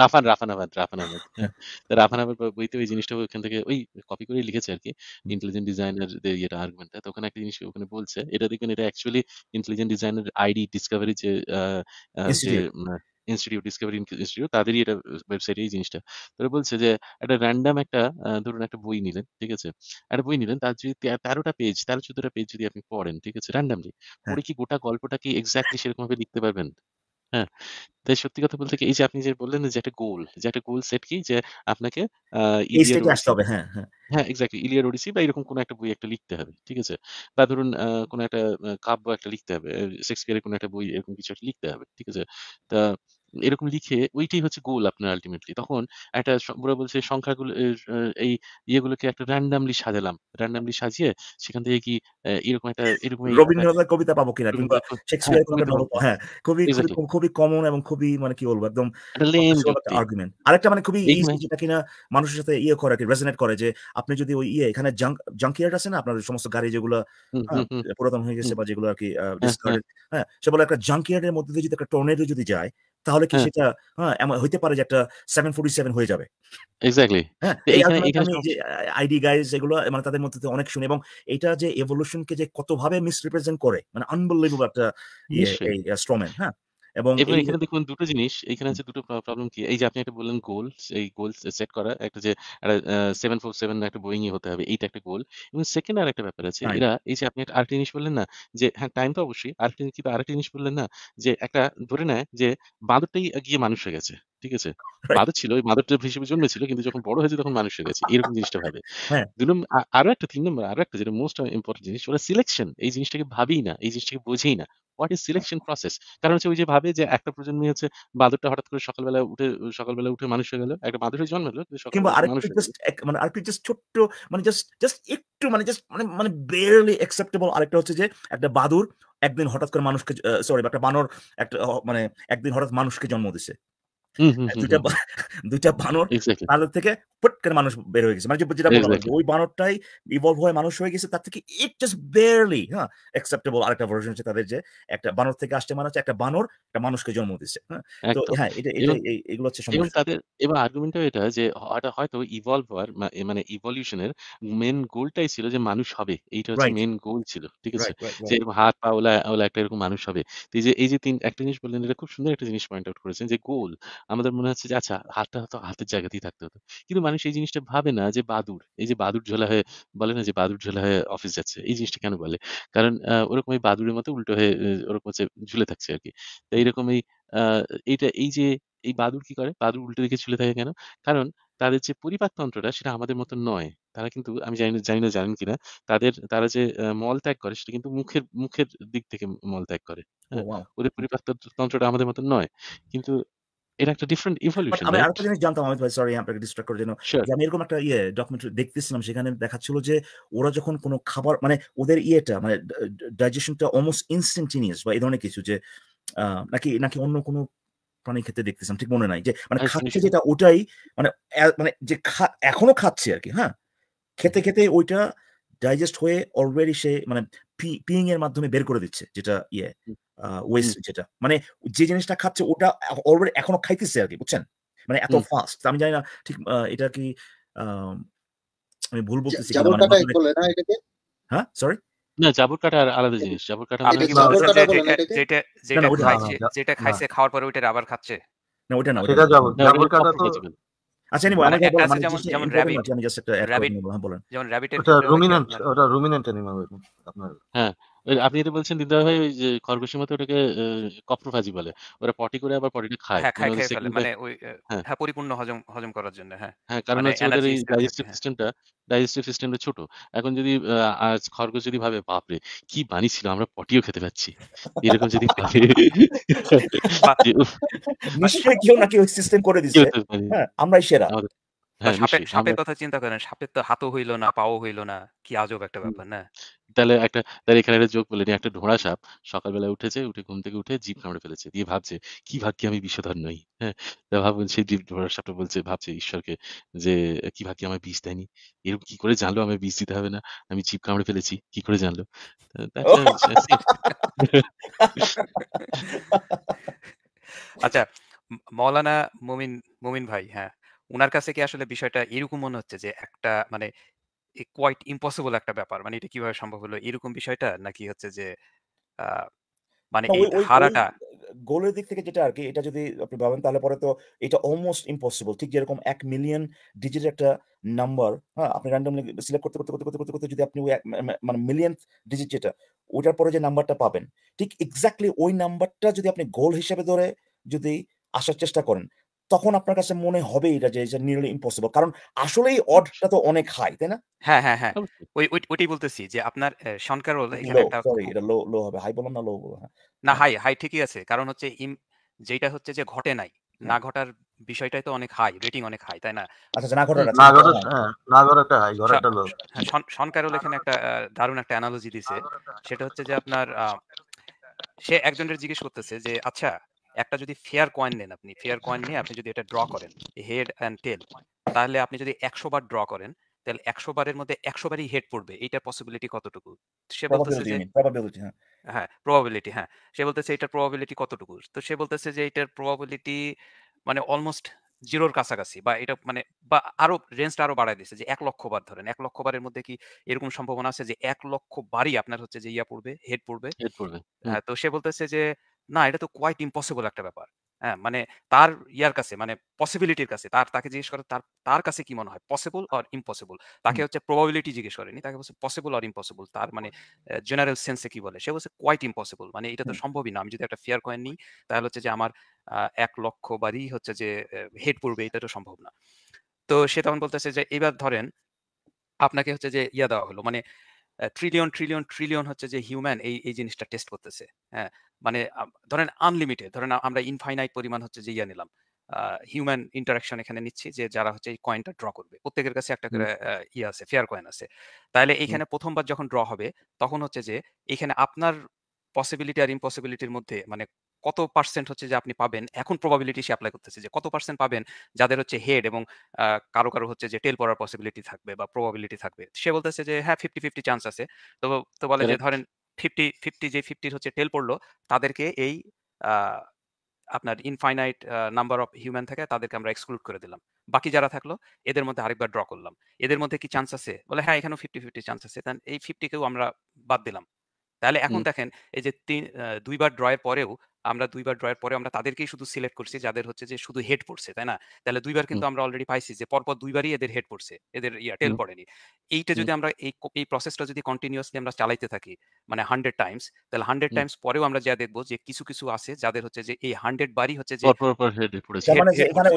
রাফান রাফান আহমেদ রাফান আহমেদ হ্যাঁ। রাফান আহমেদ বইতে ওই জিনিসটা ওখান থেকে ওই কপি করে লিখেছে আর কি ইন্টেলিজেন্ট ডিজাইনের ইয়েটা আর্গুমেন্টটা তো ওখানে একটা জিনিস ওখানে বলছে এটা দেখবেন এটা অ্যাকচুয়ালি ইন্টেলিজেন্ট ডিজাইনের আইডি ডিসকভারি যে ইনস্টিটিউট ডিসকভারি ইনস্টিটিউট তাদেরই এটা ওয়েবসাইটে এই জিনিসটা তারা বলছে যে একটা র্যান্ডাম একটা ধরুন একটা বই নিলেন ঠিক আছে একটা বই নিলেন তার যদি তেরোটা পেজ তেরো চোদ্দটা পেজ যদি আপনি পড়েন ঠিক আছে র্যান্ডামলি পড়ে কি গোটা গল্পটা কি এক্স্যাক্টলি সেরকম ভাবে লিখতে পারবেন হ্যাঁ? তাই সত্যি কথা বলতে কি এই যে আপনি যে বললেন যে একটা গোল যে একটা গোল সেট কি যে আপনাকে আ এই ইলিয়ার ওডিসি হবে। হ্যাঁ, হ্যাঁ। হ্যাঁ, এক্সাক্টলি ইলিয়ার ওডিসি বা এরকম কোন একটা বই একটা লিখতে হবে। ঠিক আছে? বা ধরুন আ কোন একটা কাব্য একটা লিখতে হবে। এ শেক্সপিয়ারের কোন একটা বই এরকম কিছু একটা লিখতে হবে। ঠিক আছে? তা এরকম লিখে ওইটাই হচ্ছে গোল আপনার আলটিমেটলি তখন একটা ওরা বলছে সংখ্যাগুলো এই ইয়েগুলোকে একটা র্যান্ডামলি সাজালাম র্যান্ডামলি সাজিয়ে সেখান থেকে কি এরকম একটা এরকম রবীন্দ্রনাথের কবিতা পাবো কিনা কিংবা শেক্সপিয়ার হ্যাঁ, হ্যাঁ খুবই খুবই কমন এবং খুবই মানে কি বলবো একদম আর্গুমেন্ট আরেকটা মানে খুবই ইজি মানে যেটা কিনা মানুষের সাথে ইয়ে করে কি রেজোনেট করে যে আপনি যদি ওই ইয়ে এখানে জাঙ্ক জাঙ্কিয়ার্ড আছে না আপনার সমস্ত গাড়ি যেগুলো হ্যাঁ, পুরাতন হয়ে গেছে বা যেগুলো আর কি ডিসকার্ডেড হ্যাঁ, হ্যাঁ সে বলে একটা জাঙ্কিয়ার্ডের মধ্যে যদি একটা টর্নেডো যদি যায় তাহলে কি হ্যাঁ। সেটা হ্যাঁ হইতে পারে যে একটা সেভেন ফোর্টি সেভেন হয়ে যাবে এক্স্যাক্টলি হ্যাঁ আইডি গাইজ এগুলো মানে তাদের মধ্যে অনেক শুনে এবং এটা যে এভলিউশনকে যে কতভাবে মিসরিপ্রেজেন্ট করে মানে আনবিলিভেবল একটা স্ট্রোম্যান ইয়ে, হ্যাঁ এবং এখানে দেখুন দুটো জিনিস এখানে আছে দুটো প্রবলেম কি এই যে আপনি একটা বললেন গোল এই গোল সেট করা একটা যে সেভেন ফোর সেভেন একটা বোয়িং হতে হবে এইটা একটা গোল এবং সেকেন্ড আর একটা ব্যাপার আছে এরা এই যে আপনি আরেকটা জিনিস বললেন না যে হ্যাঁ টাইম তো অবশ্যই কিন্তু আরেকটা জিনিস বললেন না যে একটা ধরে নেয় যে বাঁদরটাই গিয়ে মানুষ হয়ে গেছে ঠিক আছে বাঁদর ছিল ওই বাঁদরটা হিসেবে জন্মেছিল কিন্তু যখন বড় হয়েছে তখন মানুষ হয়ে গেছে এরকম জিনিসটা ভাবে হ্যাঁ। দুই আরো একটা তিন নম্বর আরো একটা যেটা মোস্ট ইম্পর্টেন্ট জিনিস ওরা সিলেকশন এই জিনিসটাকে ভাবেই না এই জিনিসটাকে বোঝেই না হোয়াট ইজ সিলেকশন প্রসেস কারণ হচ্ছে ওই যে ভাবে যে একটা প্রজন্মই হচ্ছে বাদরটা হঠাৎ করে সকালবেলা উঠে সকালবেলা উঠে মানুষ হয়ে গেল একটা বাদরের জন্ম হলো কিংবা আরেকটু জাস্ট মানে আরেকটু জাস্ট ছোট্ট মানে জাস্ট জাস্ট একটু মানে জাস্ট মানে মানে বেয়ারলি অ্যাকসেপ্টেবল আরেকটা হচ্ছে যে একটা বাদুর একদিন হঠাৎ করে মানুষকে সরি একটা বানর একটা মানে একদিন হঠাৎ মানুষকে জন্ম দিছে হ্যাঁ, দুটা দুটা বানর থেকে করে মানুষ বের হয়ে গেছে মানে যেটা বললাম ওই বানরটাই ইভলভ হয়ে মানুষ হয়ে গেছে তার থেকে ইট জাস্ট বেয়ারলি হ্যাঁ অ্যাকসেপ্টেবল আরেকটা ভার্সন তাদের যে একটা বানর থেকে আসছে মানে একটা বানর একটা মানুষকে জন্ম দিচ্ছে হ্যাঁ। তো হ্যাঁ এটা এটা এগুলো হচ্ছে সমস্যা তাদের আর্গুমেন্টটা এটা যে এটা হয়তো ইভলভ হওয়ার মানে ইভলিউশনের মেন গোলটাই ছিল যে মানুষ হবে এইটা হচ্ছে মেন গোল ছিল ঠিক আছে যে হাত পা ওলা ওলা একটা এরকম মানুষ হবে তো এই যে এই যে তিন একটা জিনিস বললেন এটা খুব সুন্দর একটা জিনিস পয়েন্ট আউট করেছেন যে গোল আমাদের মনে হচ্ছে যে আচ্ছা হাতটা হয়তো হাতের জায়গাতেই থাকতে হতো কিন্তু মানুষ এই জিনিসটা ভাবে না যে বাদুর এই যে বাদুর ঝোলা হয়ে বলে না যে বাদুর ঝোলা হয়ে অফিস যাচ্ছে এই জিনিসটা কেন বলে কারণ ওরকম এই বাদুরের মতো উল্টো হয়ে ওরকম হচ্ছে ঝুলে থাকছে আর কি তো এইরকম এই এইটা এই যে এই বাদুর কি করে বাদুর উল্টো দিকে ঝুলে থাকে কেন কারণ তাদের যে পরিপাকতন্ত্রটা সেটা আমাদের মতো নয় তারা কিন্তু আমি জানি না জানি না জানেন কিনা তাদের তারা যে মল ত্যাগ করে সেটা কিন্তু মুখের মুখের দিক থেকে মল ত্যাগ করে হ্যাঁ? ওদের পরিপাকতন্ত্রটা আমাদের মতো নয় কিন্তু এটা একটা ডিফারেন্ট ইভলিউশন আমি জিনিস জানতাম ভাই সরি আপনাকে ডিস্ট্রাক্ট করার জন্য আমি এরকম একটা ইয়ে ডকুমেন্টারি দেখতেছিলাম সেখানে দেখাচ্ছিল যে ওরা যখন কোনো খাবার মানে ওদের ইয়েটা মানে ডাইজেশনটা অলমোস্ট ইনস্ট্যান্টিনিয়াস বা এই ধরনের কিছু যে নাকি নাকি অন্য কোনো প্রাণীর ক্ষেত্রে দেখতেছিলাম ঠিক মনে নাই যে মানে খাচ্ছে যেটা ওটাই মানে মানে যে এখনো খাচ্ছে আর কি হ্যাঁ খেতে খেতে ওইটা ডাইজেস্ট হয়ে অলরেডি সে মানে পিং এর মাধ্যমে বের করে দিচ্ছে যেটা ইয়ে ওয়েস্ট যেটা মানে যে জিনিসটা খাচ্ছে ওটা অলরেডি এখনো খাইতেছে আর কি বুঝছেন মানে এত ফাস্ট আমি জানি না ঠিক এটা কি আমি ভুল বলতেছি মানে হ্যাঁ সরি না জাবুর কাটা আর আলাদা জিনিস জাবুর কাটা মানে যেটা যেটা খাইছে যেটা খাইছে খাওয়ার পরে ওইটা আবার খাচ্ছে না ওটা না ওটা জাবুর কাটা তো আচ্ছা এনিওয়ে মানে আমাকে মানে যেমন র‍্যাবিট আমি জাস্ট একটা র‍্যাবিট যেমন র‍্যাবিটের ওটা রুমিন্যান্ট ওটা রুমিন্যান্ট অ্যানিমাল আপনার হ্যাঁ আপনি যেটা বলছেন দিদা ভাই ওই যে খরগোশের মতো ওটাকে কপ্রোফাজি বলে ওরা পটি করে আবার পটিটা খায় হ্যাঁ মানে খায় খায় ফেলে মানে ওই হ্যাঁ।, হ্যাঁ পরিপূর্ণ হজম হজম করার জন্য হ্যাঁ হ্যাঁ কারণ মানে হচ্ছে ওদের এই ডাইজেস্টিভ সিস্টেমটা ডাইজেস্টিভ সিস্টেমটা ছোট এখন যদি আজ খরগোশ যদি ভাবে বাপরে কি ছিল আমরা পটিও খেতে পাচ্ছি এরকম যদি ভাবে নিশ্চয়ই কেউ না কেউ সিস্টেম করে দিছে মানে হ্যাঁ আমরাই সেরা হ্যাঁ, সাপের কথা চিন্তা করেন সাপের তো হাতও হইলো না পাও হইলো না কি আজব একটা ব্যাপার না তাহলে একটা তাহলে এখানে একটা যোগ বলে একটা ঢোড়া সাপ সকালবেলা উঠেছে উঠে ঘুম থেকে উঠে জীব কামড়ে ফেলেছে দিয়ে ভাবছে কি ভাগ্যে আমি বিষধর নই হ্যাঁ ভাবুন সেই জীব ঢোড়া সাপটা বলছে ভাবছে ঈশ্বরকে যে কি ভাগ্যে আমার বিষ দেয়নি এরকম কি করে জানলো আমি বিষ দিতে হবে না আমি জীব কামড়ে ফেলেছি কি করে জানলো আচ্ছা মৌলানা মুমিন মুমিন ভাই হ্যাঁ ওনার কাছে কি আসলে বিষয়টা এরকম মনে হচ্ছে যে একটা মানে কোয়াইট ইম্পসিবল একটা ব্যাপার মানে এটা কিভাবে সম্ভব হলো এরকম বিষয়টা নাকি হচ্ছে যে মানে এই হারাটা গোলের দিক থেকে যেটা আর কি এটা যদি আপনি ভাবেন তাহলে পরে তো এটা অলমোস্ট ইম্পসিবল ঠিক যেরকম এক মিলিয়ন ডিজিট একটা নাম্বার হ্যাঁ আপনি র্যান্ডমলি সিলেক্ট করতে করতে করতে করতে করতে করতে যদি আপনি ওই মানে মিলিয়ন ডিজিট যেটা ওটার পরে যে নাম্বারটা পাবেন ঠিক এক্স্যাক্টলি ওই নাম্বারটা যদি আপনি গোল হিসেবে ধরে যদি আসার চেষ্টা করেন তখন আপনার কাছে মনে হবে এটা যে নিয়ারলি ইম্পসিবল কারণ আসলেই অডটা তো অনেক হাই তাই না হ্যাঁ হ্যাঁ হ্যাঁ ওই ওইটাই বলতেছি যে আপনার শঙ্কার হলো এখানে একটা সরি এটা লো লো হবে হাই বললাম না লো বললাম হ্যাঁ। না হাই হাই ঠিকই আছে কারণ হচ্ছে ইম যেটা হচ্ছে যে ঘটে নাই না হ্যাঁ। ঘটার বিষয়টাই তো অনেক হাই রেটিং অনেক হাই তাই না আচ্ছা না ঘটার না ঘটার হ্যাঁ না ঘটার হাই ঘটার লো শঙ্কার হলো এখানে একটা দারুণ একটা অ্যানালজি দিছে সেটা হচ্ছে যে আপনার সে একজনের জিজ্ঞেস করতেছে যে আচ্ছা একটা যদি ফেয়ার কয়েন নেন আপনি ফেয়ার কয়েন নিয়ে আপনি যদি এটা ড্র করেন হেড অ্যান্ড টেল তাহলে আপনি যদি একশো বার ড্র করেন তাহলে একশো বারের মধ্যে একশো বারই হেড পড়বে এইটার পসিবিলিটি কতটুকু সে বলতেছে যে হ্যাঁ প্রবাবিলিটি হ্যাঁ, হ্যাঁ সে বলতেছে এটার প্রবাবিলিটি কতটুকু তো সে বলতেছে যে এটার প্রবাবিলিটি মানে অলমোস্ট জিরোর কাছাকাছি বা এটা মানে বা আরো রেঞ্জটা আরো বাড়াই দিচ্ছে যে এক লক্ষ বার ধরেন এক লক্ষ বারের মধ্যে কি এরকম সম্ভাবনা আছে যে এক লক্ষ বারই আপনার হচ্ছে যে ইয়া পড়বে হেড পড়বে হ্যাঁ তো সে বলতেছে যে না এটা তো কোয়াইট ইম্পসিবল একটা ব্যাপার হ্যাঁ মানে তার ইয়ার কাছে মানে পসিবিলিটির কাছে তার তাকে জিজ্ঞেস করে তার তার কাছে কি মনে হয় পসিবল আর ইম্পসিবল তাকে হচ্ছে প্রবাবিলিটি জিজ্ঞেস করেনি তাকে বলছে পসিবল আর ইম্পসিবল তার মানে জেনারেল সেন্সে কি বলে সে বলছে কোয়াইট ইম্পসিবল মানে এটা তো সম্ভবই না আমি যদি একটা ফেয়ার কয়েন নিই তাহলে হচ্ছে যে আমার এক লক্ষ বারই হচ্ছে যে হেড পড়বে এটা তো সম্ভব না তো সে তখন বলতেছে যে এবার ধরেন আপনাকে হচ্ছে যে ইয়া দেওয়া হলো মানে ট্রিলিয়ন ট্রিলিয়ন ট্রিলিয়ন হচ্ছে যে হিউম্যান এই এই জিনিসটা টেস্ট করতেছে হ্যাঁ মানে ধরেন আনলিমিটেড ধরেন আমরা ইনফাইনাইট পরিমাণ হচ্ছে যে ইয়া নিলাম হিউম্যান ইন্টারাকশন এখানে নিচ্ছি যে যারা হচ্ছে এই কয়েনটা ড্র করবে প্রত্যেকের কাছে একটা করে ইয়ে আছে ফেয়ার কয়েন আছে তাহলে এখানে প্রথমবার যখন ড্র হবে তখন হচ্ছে যে এখানে আপনার পসিবিলিটি আর ইম্পসিবিলিটির মধ্যে মানে কত পার্সেন্ট হচ্ছে যে আপনি পাবেন এখন প্রবাবিলিটি সে অ্যাপ্লাই করতেছে যে কত পার্সেন্ট পাবেন যাদের হচ্ছে হেড এবং কারো কারো হচ্ছে যে টেল পড়ার পসিবিলিটি থাকবে বা প্রবাবিলিটি থাকবে সে বলতেছে যে হ্যাঁ ফিফটি ফিফটি চান্স আছে তো তো বলে যে ধরেন ফিফটি ফিফটি যে ফিফটির হচ্ছে টেল পড়লো তাদেরকে এই আপনার ইনফাইনাইট নাম্বার অফ হিউম্যান থাকে তাদেরকে আমরা এক্সক্লুড করে দিলাম বাকি যারা থাকলো এদের মধ্যে আরেকবার ড্র করলাম এদের মধ্যে কি চান্স আছে বলে হ্যাঁ এখানেও ফিফটি ফিফটি চান্স আছে তাহলে এই ফিফটিকেও আমরা বাদ দিলাম তাহলে এখন দেখেন এই যে তিন দুইবার ড্রয়ের পরেও আমরা দুইবার ড্রয়ের পরে আমরা তাদেরকেই শুধু সিলেক্ট করছি যাদের হচ্ছে যে শুধু হেড পড়ছে তাই না তাহলে দুইবার কিন্তু আমরা অলরেডি পাইছি যে পরপর দুইবারই এদের হেড পড়ছে এদের ইয়া টেল পড়েনি এইটা যদি আমরা এই এই প্রসেসটা যদি কন্টিনিউয়াসলি আমরা চালাইতে থাকি মানে হান্ড্রেড টাইমস তাহলে হান্ড্রেড টাইমস পরেও আমরা যা দেখবো যে কিছু কিছু আছে যাদের হচ্ছে যে এই হান্ড্রেড বারই হচ্ছে যে হেড মানে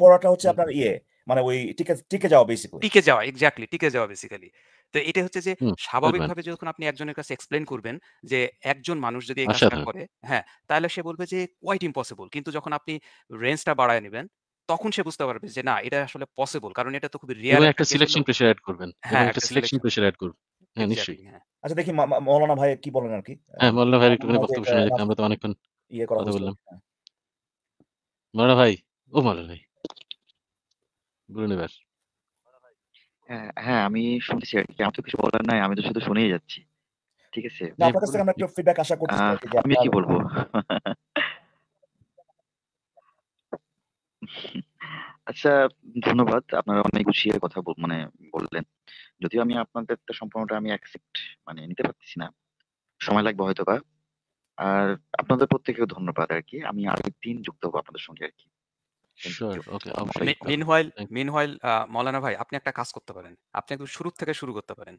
পড়াটা হচ্ছে আপনার ইয়ে মানে ওই টিকে টিকে যাওয়া বেসিক্যালি টিকে যাওয়া এক্স্যাক্টলি টিকে যাওয়া বেসিক্যালি তো এটা হচ্ছে যে স্বাভাবিকভাবে যখন আপনি একজনের কাছে এক্সপ্লেন করবেন যে একজন মানুষ যদি এই কাজটা করে হ্যাঁ তাহলে সে বলবে যে কোয়াইট ইম্পসিবল কিন্তু যখন আপনি রেঞ্জটা বাড়ায় নেবেন তখন সে বুঝতে পারবে যে না এটা আসলে পসিবল কারণ এটা তো খুবই রিয়াল একটা সিলেকশন প্রেসার অ্যাড করবেন হ্যাঁ একটা সিলেকশন প্রেসার অ্যাড করবেন হ্যাঁ নিশ্চয়ই হ্যাঁ। আচ্ছা দেখি হ্যাঁ, মৌলানা ভাই কি বলেন আর কি হ্যাঁ মৌলানা ভাই একটুখানি বক্তব্য শোনা যাক আমরা তো অনেকক্ষণ ইয়ে কথা বললাম হ্যাঁ। মৌলানা ভাই ও মৌলানা ভাই হ্যাঁ, হ্যাঁ আমি শুনছি আর কি তো কিছু বলার নাই আমি তো শুধু শুনেই যাচ্ছি ঠিক আছে আমি কি বলবো আচ্ছা ধন্যবাদ আপনারা অনেক গুছিয়ে কথা মানে বললেন যদিও আমি আপনাদের সম্পূর্ণটা আমি অ্যাকসেপ্ট মানে নিতে পারতেছি না সময় লাগবে হয়তো বা আর আপনাদের প্রত্যেকেও ধন্যবাদ আর কি আমি আরেকদিন যুক্ত হবো আপনাদের সঙ্গে আর কি শিওর ওকে মৌলানা ভাই আপনি একটা কাজ করতে পারেন আপনি একদম শুরু থেকে শুরু করতে পারেন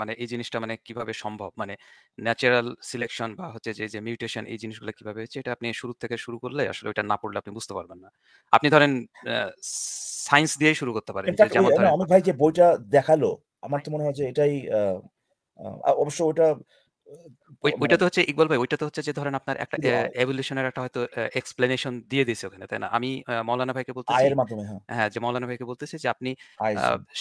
মানে এই জিনিসটা মানে কিভাবে সম্ভব মানে ন্যাচারাল সিলেকশন বা হচ্ছে যে যে মিউটেশন এই জিনিসগুলো কিভাবে হচ্ছে এটা আপনি শুরু থেকে শুরু করলে আসলে এটা না পড়লে আপনি বুঝতে পারবেন না আপনি ধরেন সায়েন্স দিয়ে শুরু করতে পারেন যেমন ধরেন আমার ভাই যে বইটা দেখালো আমার তো মনে হয় যে এটাই অবশ্য ওটা ওইটা তো হচ্ছে ইকবাল ভাই ওইটা তো হচ্ছে যে ধরেন আপনার একটা এভলিউশনের একটা হয়তো এক্সপ্লেনেশন দিয়ে দিয়েছে ওখানে তাই না আমি মৌলানা ভাইকে বলতেছি হ্যাঁ।, হ্যাঁ যে মৌলানা ভাইকে বলতেছি যে আপনি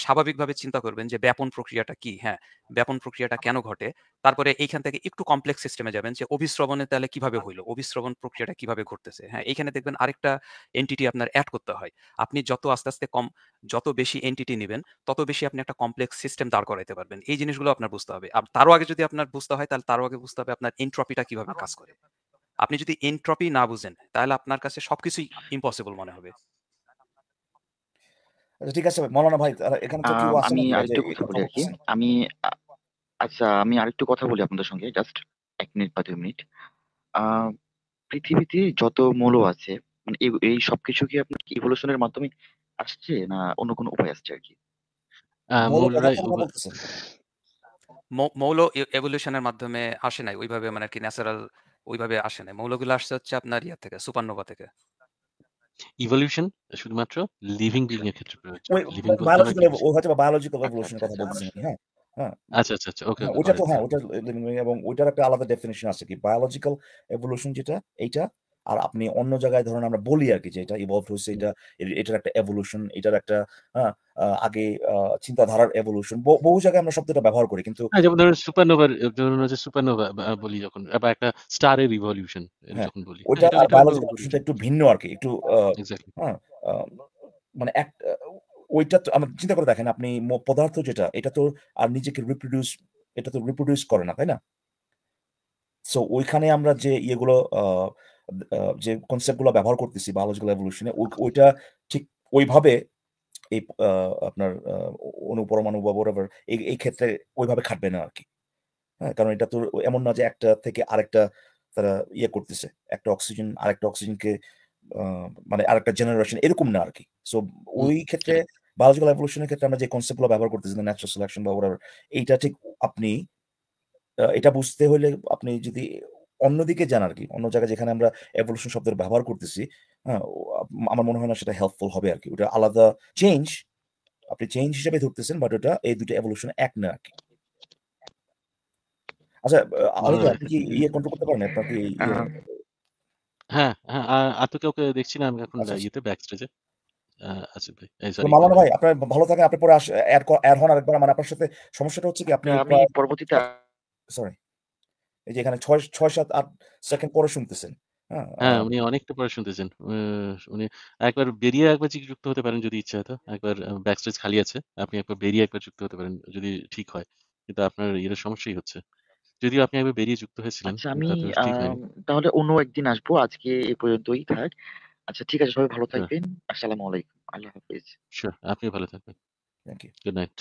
স্বাভাবিকভাবে চিন্তা করবেন যে ব্যাপন প্রক্রিয়াটা কি হ্যাঁ ব্যাপন প্রক্রিয়াটা কেন ঘটে তারপরে এইখান থেকে একটু কমপ্লেক্স সিস্টেমে যাবেন যে অভিশ্রবণে তাহলে কিভাবে হইলো অভিশ্রবণ প্রক্রিয়াটা কিভাবে ঘটতেছে হ্যাঁ এইখানে দেখবেন আরেকটা এন্টিটি আপনার অ্যাড করতে হয় আপনি যত আস্তে আস্তে কম যত বেশি এন্টিটি নেবেন তত বেশি আপনি একটা কমপ্লেক্স সিস্টেম দাঁড় করাইতে পারবেন এই জিনিসগুলো আপনার বুঝতে হবে আর তারও আগে যদি আপনার বুঝতে হয় তাহলে তারও আগে বুঝতে হবে আপনার এন্ট্রপিটা কিভাবে কাজ করে আপনি যদি এন্ট্রপি না বুঝেন তাহলে আপনার কাছে সবকিছুই ইম্পসিবল মনে হবে আচ্ছা, ঠিক আছে মৌলানা ভাই এখানে আমি আরেকটু কথা বলি আর আমি আচ্ছা আমি আরেকটু কথা বলি আপনাদের সঙ্গে জাস্ট এক মিনিট বা দুই মিনিট পৃথিবীতে যত মৌল আছে মানে এই সবকিছু কি আপনার ইভলিউশনের মাধ্যমে আসছে না অন্য কোনো উপায় আসছে আর কি মৌল এভলিউশনের মাধ্যমে আসে নাই ওইভাবে মানে কি ন্যাচারাল ওইভাবে আসে নাই মৌলগুলো আসছে হচ্ছে আপনার থেকে সুপারনোভা থেকে ইভলিউশন শুধুমাত্র লিভিং বিং এর ক্ষেত্রে বায়োলজিক্যাল কথা আচ্ছা, বলছেন আচ্ছা। হ্যাঁ, হ্যাঁ আচ্ছা আচ্ছা আচ্ছা ওকে ওটা তো হ্যাঁ ওটা এবং ওটার একটা আলাদা ডেফিনিশন আছে কি বায়োলজিক্যাল এভলিউশন যেটা এইটা আর আপনি অন্য জায়গায় ধরেন আমরা বলি আর কি যে এটা ইভলভ হয়েছে এটা এটার একটা এভলিউশন এটার একটা হ্যাঁ, আগে চিন্তাধারার এভলিউশন বহু জায়গায় আমরা শব্দটা ব্যবহার করি কিন্তু হ্যাঁ, যেমন ধরেন সুপারনোভা ধরুন হচ্ছে সুপারনোভা বলি যখন বা একটা স্টারের ইভলিউশন হ্যাঁ, যখন বলি ওটা বায়োলজিক্যাল একটু ভিন্ন আর কি একটু মানে এক ওইটা তো আমরা চিন্তা করে দেখেন আপনি পদার্থ যেটা এটা তো আর নিজেকে রিপ্রোডিউস এটা তো রিপ্রোডিউস করে না তাই না সো ওইখানে আমরা যে ইয়েগুলো আহ যে কনসেপ্টগুলো ব্যবহার করতেছি বায়োলজিক্যাল এভলিউশনে ওইটা ঠিক ওইভাবে এই আপনার অনুপরমাণু বা বরাবর এই ক্ষেত্রে ওইভাবে খাটবে না আর কি হ্যাঁ কারণ এটা তো এমন না যে একটা থেকে আরেকটা তারা ইয়ে করতেছে একটা অক্সিজেন আরেকটা অক্সিজেনকে মানে আরেকটা জেনারেশন এরকম না আর কি সো ওই ক্ষেত্রে বায়োলজিক্যাল এভলিউশনের ক্ষেত্রে আমরা যে কনসেপ্টগুলো ব্যবহার করতেছি ন্যাচারাল সিলেকশন বা ওরা এইটা ঠিক আপনি এটা বুঝতে হলে আপনি যদি অন্যদিকে জানার কি অন্য জায়গায় যেখানে আমরা এভলিউশন শব্দের ব্যবহার করতেছি হ্যাঁ আমার মনে হয় না সেটা হেল্পফুল হবে আর কি ওটা আলাদা চেঞ্জ আপনি চেঞ্জ হিসেবে ধরতেছেন বাট ওটা এই দুটো এভলিউশন এক না আর কি আচ্ছা আপনি কি ইয়ে কন্ট্রোল করতে পারেন আপনার ইয়ে হ্যাঁ, হ্যাঁ, হ্যাঁ, না আচ্ছা, আচ্ছা। আচ্ছা ভাই আপনার ভালো আপনি পরে মানে আপনার সাথে সমস্যাটা হচ্ছে কি আপনি পরবর্তীতে সরি ছয় ছয় সাত আট সেকেন্ড পরে শুনতেছেন হ্যাঁ, হ্যাঁ উনি অনেকটা পরে শুনতেছেন উনি একবার বেরিয়ে একবার যুক্ত হতে পারেন যদি ইচ্ছা একবার খালি আছে আপনি একবার বেরিয়ে একবার যুক্ত হতে পারেন যদি ঠিক হয় কিন্তু আপনার ইয়ের সমস্যাই হচ্ছে যদিও আপনি একবার বেরিয়ে যুক্ত হয়েছিলেন আচ্ছা, আমি তাহলে অন্য একদিন আসবো আজকে এ পর্যন্তই থাক আচ্ছা ঠিক আছে সবাই ভালো হ্যাঁ। থাকবেন আসসালামু আলাইকুম আল্লাহ হাফেজ শিওর ভালো থাকবেন থ্যাংক ইউ গুড নাইট